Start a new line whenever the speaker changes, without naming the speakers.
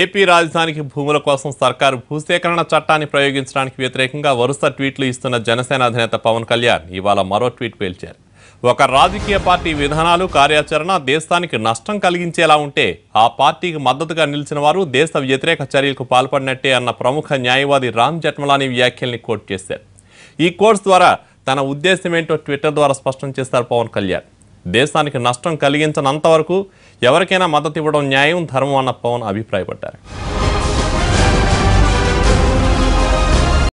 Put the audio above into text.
AP రాజధానికి భూముల కోసం సర్కారు భూసేకరణ చట్టాన్ని ప్రయోగించడానికి వ్యతిరేకంగా వరుస ట్వీట్లు ఇస్తున్న జనసేన అధినేత పవన్ కళ్యాణ్ ఇవాళ మరో ట్వీట్ పేల్చారు ఒక రాజకీయ పార్టీ విధానాలు కార్యాచరణ దేశానికి నష్టం కలిగించేలా ఉంటే ఆ పార్టీకి మద్దతుగా నిలిచిన వారు దేశ వ్యతిరేక చర్యలకు పాల్పడినట్టే అన్న ప్రముఖ న్యాయవాది రామ్ జట్మలాని వ్యాఖ్యల్ని కోర్టు చేశారు ఈ కోర్సు ద్వారా తన ఉద్దేశం ఏంటో ట్విట్టర్ ద్వారా స్పష్టం చేస్తారు పవన్ కళ్యాణ్ దేశానికి నష్టం కలిగించనంత వరకు ఎవరికైనా మద్దతు ఇవ్వడం న్యాయం ధర్మం అన్న పవన్ అభిప్రాయపడ్డారు